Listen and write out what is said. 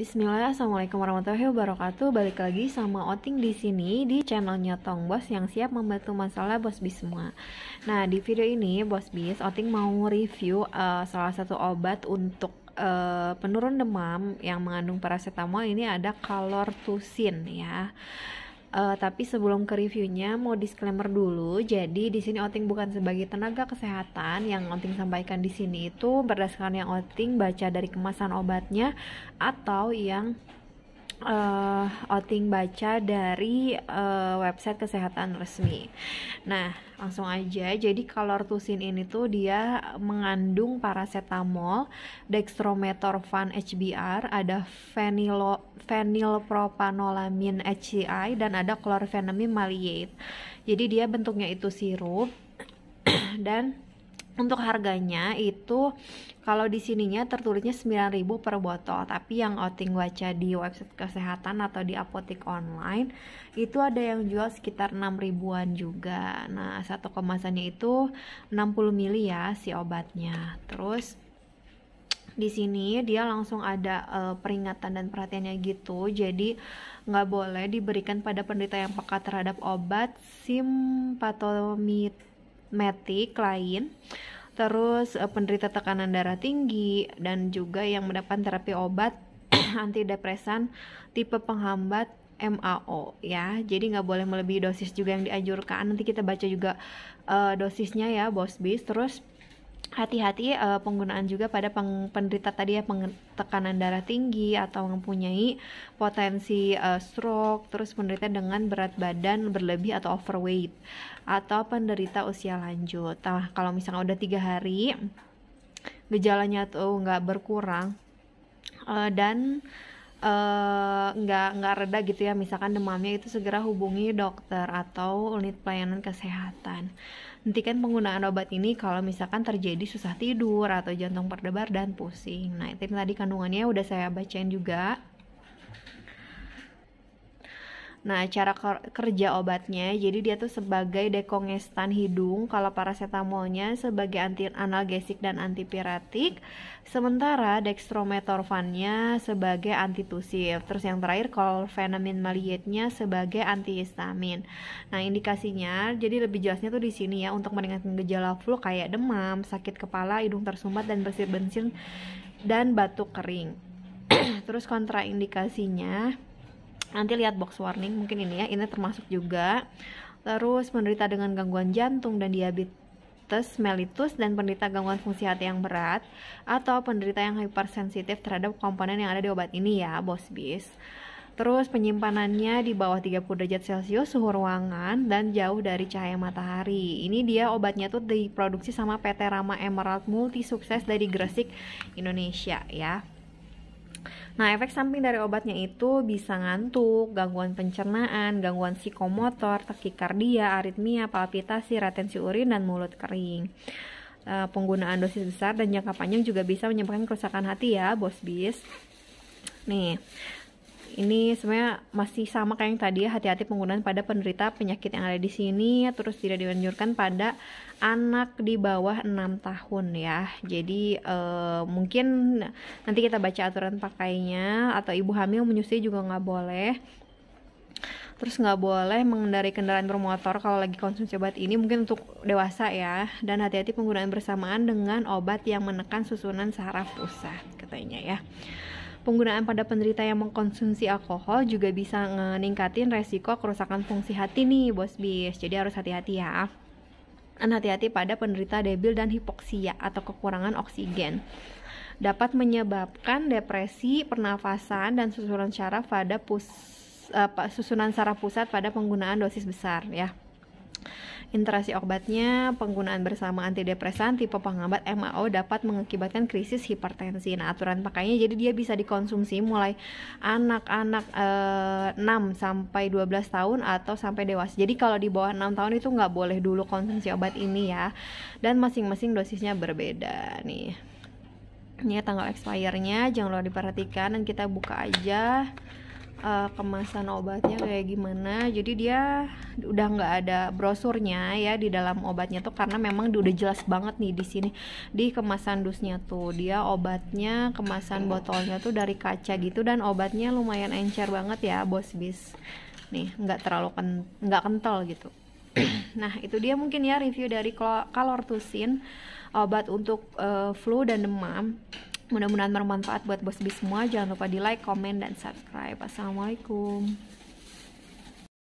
Bismillah, Assalamualaikum warahmatullahi wabarakatuh. Balik lagi sama Oting di sini di channelnya Tong Bos yang siap membantu masalah Bos Bis semua. Nah, di video ini Bos Bis, Oting mau review uh, salah satu obat untuk uh, penurun demam yang mengandung paracetamol ini ada kalortusin ya. Uh, tapi sebelum ke reviewnya mau disclaimer dulu. Jadi di sini Oting bukan sebagai tenaga kesehatan. Yang Oting sampaikan di sini itu berdasarkan yang Oting baca dari kemasan obatnya atau yang uh, outing baca dari uh, website kesehatan resmi. Nah, langsung aja. Jadi kalortusin ini tuh dia mengandung paracetamol, dextromethorphan HBr, ada fenilo, fenilpropanolamin HCI dan ada chlorphenamine maleate. Jadi dia bentuknya itu sirup dan untuk harganya itu kalau di sininya tertulisnya 9.000 per botol, tapi yang outing baca di website kesehatan atau di apotek online itu ada yang jual sekitar 6.000-an juga. Nah, satu kemasannya itu 60 ml ya si obatnya. Terus di sini dia langsung ada uh, peringatan dan perhatiannya gitu jadi nggak boleh diberikan pada penderita yang peka terhadap obat simpatomimetik lain terus eh, penderita tekanan darah tinggi dan juga yang mendapat terapi obat antidepresan tipe penghambat MAO ya jadi nggak boleh melebihi dosis juga yang dianjurkan nanti kita baca juga uh, dosisnya ya bos bis terus hati-hati uh, penggunaan juga pada peng, penderita tadi ya tekanan darah tinggi atau mempunyai potensi uh, stroke terus penderita dengan berat badan berlebih atau overweight atau penderita usia lanjut nah kalau misalnya udah tiga hari gejalanya tuh nggak berkurang uh, dan Eh, nggak uh, nggak reda gitu ya misalkan demamnya itu segera hubungi dokter atau unit pelayanan kesehatan nanti kan penggunaan obat ini kalau misalkan terjadi susah tidur atau jantung berdebar dan pusing nah itu tadi kandungannya udah saya bacain juga Nah, cara kerja obatnya, jadi dia tuh sebagai dekongestan hidung kalau parasetamolnya sebagai anti analgesik dan antipiratik, sementara dextrometorfannya sebagai antitusif. Terus yang terakhir colfenamin maliatnya sebagai antihistamin. Nah, indikasinya jadi lebih jelasnya tuh di sini ya untuk meringankan gejala flu kayak demam, sakit kepala, hidung tersumbat dan bersih bersin dan batuk kering. Terus kontraindikasinya nanti lihat box warning mungkin ini ya ini termasuk juga terus menderita dengan gangguan jantung dan diabetes mellitus dan penderita gangguan fungsi hati yang berat atau penderita yang hypersensitif terhadap komponen yang ada di obat ini ya bos bis Terus penyimpanannya di bawah 30 derajat Celcius suhu ruangan dan jauh dari cahaya matahari. Ini dia obatnya tuh diproduksi sama PT Rama Emerald Multi Sukses dari Gresik, Indonesia ya. Nah, efek samping dari obatnya itu bisa ngantuk, gangguan pencernaan, gangguan psikomotor, takikardia, aritmia, palpitasi, retensi urin, dan mulut kering. E, penggunaan dosis besar dan jangka panjang juga bisa menyebabkan kerusakan hati ya, bos bis. Nih, ini sebenarnya masih sama kayak yang tadi ya hati-hati penggunaan pada penderita penyakit yang ada di sini terus tidak dianjurkan pada anak di bawah 6 tahun ya jadi uh, mungkin nanti kita baca aturan pakainya atau ibu hamil menyusui juga nggak boleh terus nggak boleh mengendarai kendaraan bermotor kalau lagi konsumsi obat ini mungkin untuk dewasa ya dan hati-hati penggunaan bersamaan dengan obat yang menekan susunan saraf pusat katanya ya Penggunaan pada penderita yang mengkonsumsi alkohol juga bisa meningkatkan resiko kerusakan fungsi hati nih, Bos Bis. Jadi harus hati-hati ya. Dan hati-hati pada penderita debil dan hipoksia atau kekurangan oksigen dapat menyebabkan depresi pernafasan dan susunan saraf pada pus, uh, susunan saraf pusat pada penggunaan dosis besar ya. Interaksi obatnya, penggunaan bersama antidepresan tipe penghambat MAO dapat mengakibatkan krisis hipertensi. Nah, aturan pakainya jadi dia bisa dikonsumsi mulai anak-anak e, eh, 6 sampai 12 tahun atau sampai dewasa. Jadi kalau di bawah 6 tahun itu nggak boleh dulu konsumsi obat ini ya. Dan masing-masing dosisnya berbeda nih. Ini ya, tanggal expire jangan lupa diperhatikan dan kita buka aja uh, kemasan obatnya kayak gimana. Jadi dia udah nggak ada brosurnya ya di dalam obatnya tuh karena memang udah jelas banget nih di sini di kemasan dusnya tuh dia obatnya kemasan botolnya tuh dari kaca gitu dan obatnya lumayan encer banget ya bos bis nih nggak terlalu ken nggak kental gitu nah itu dia mungkin ya review dari kalor kalortusin obat untuk uh, flu dan demam mudah-mudahan bermanfaat buat bos bis semua jangan lupa di like, komen, dan subscribe assalamualaikum